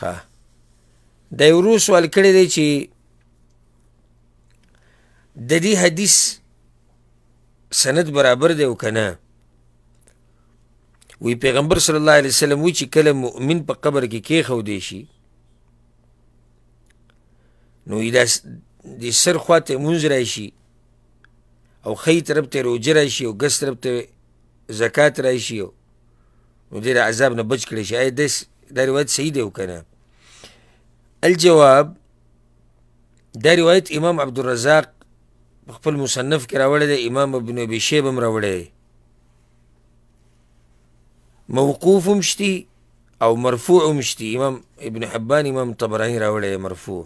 ها د ورو سوال کړی دی چې د دې حدیث سند برابر دی او کنه وی پیغمبر صلی الله علیه وسلم وی چې کله مؤمن په قبر کې کی خو دی شي نو دا د سر خواته مونږ راشي او خی طرف ته روزه راشي او ګس طرف ته زکات راشي نو دې عذاب نه بچ کړی شي اې دس دا روایت صحیح دی وکنه الجواب دا روایت امام عبد الرزاق خپل مصنف کې راوړی دی امام ابن ابي شيبه هم راوړی دی موقوف هم شتي او مرفوع هم شتي امام ابن حبان امام طبراني راوړی مرفوع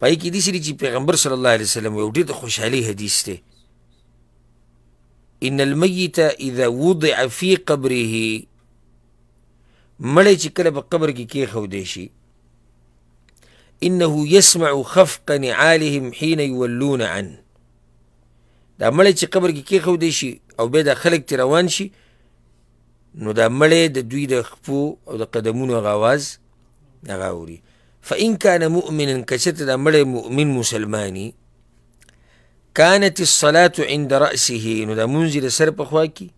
پای کې دي چې پیغمبر صلی الله علیه وسلم یو ډېر خوشحالي حدیث دی ان الميت اذا وضع في قبره مړی چې کله په قبر کې کېښودی شي انه يسمع خفق نعالهم حين يولون عنه دا مړی چې قبر کې کېښودی شي او بیا دا خلک تې روان شي نو دا مړی د دوی د خپو او د قدمونو هغه اواز هغه اوري فان کان مؤمنا که چېرته دا مړی مؤمن مسلمانی كانت الصلاة عند رأسه نو دا منزل سر په خوا کې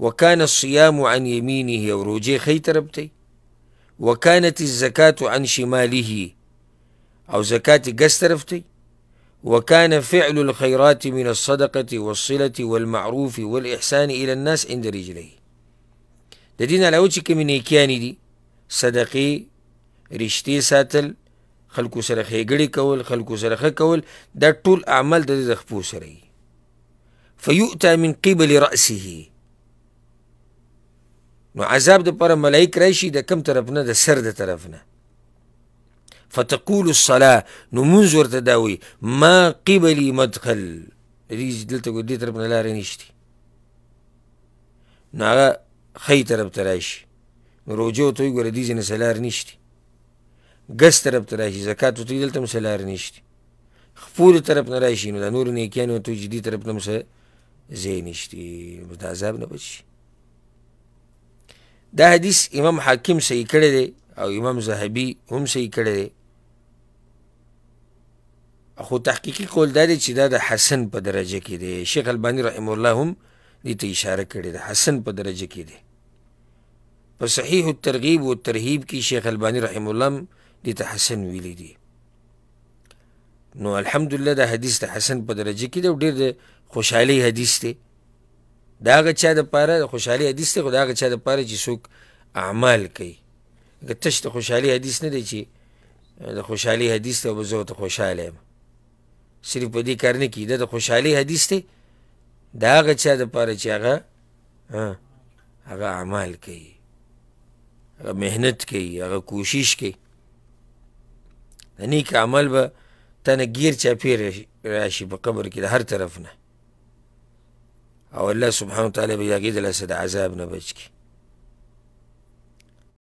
وكان الصيام عن يمينه وروجي روجي خی وكانت الزكاة عن شماله او زكاة قس طرف وكان فعل الخيرات من الصدقة والصلة والمعروف والإحسان إلى الناس عند رجليه لدينا الأوجك من إيكياني دي صدقي رشتي ساتل خلقو سرخي خېګړې كول خلقو سرخي كول کول دا ټول اعمال د دخبو سري فيؤتى من قبل رأسه نو عذاب د پر ملائک راشي د کم طرف نه د سر د طرف نه فتقول الصلاه نو منځ ورته داوي ما قبلي مدخل دې دلته دې طرف نه لارې نشتی نو هغه خی طرف ته راشي روجو ته ګوره دې نه سلار نشتی ګس طرف ته راشي زکات ته دلته مسلار نشتی خپل طرف نه راشي نو د نور نه کینو ته جدي طرف نه مسه زینشتي د عذاب نه بچي دا حدیث امام حاکم صحیح کړی دی او امام زهبي هم صحیح کړی دی خو تحقیقي قول دا دی چې دا د حسن په درجه کې دی شیخ البانی رحم الله هم دې ته اشاره کړې ده حسن په درجه کې دی په صحیح الترغیب و ترهیب کې شیخ البانی رحم الله هم دې ته حسن ویلی دی نو الحمدلله دا حدیث د حسن په درجه کې دی او ډېر د خوشحالۍ حدیث دی دا هغه چا دپاره د خوشحالۍ حدیث دی خو د هغه چا دپاره چې څوک اعمال کوي لکه تش د خوشحالۍ حدیث نه دی چې د خوشحالۍ حدیث دی او به زه ورته خوشحاله یم صرف په دې کار نه کي دا د خوشحالۍ حدیث دی د هغه چا دپاره چې هغه هغه اعمال کوي هغه محنت کوي هغه کوشش کوي د نیک عمل به تنه ګیر چاپیر راشي په قبر کې د هر طرف نه او الله سبحانه وتعالى بيجيد الاسد عذابنا بجكي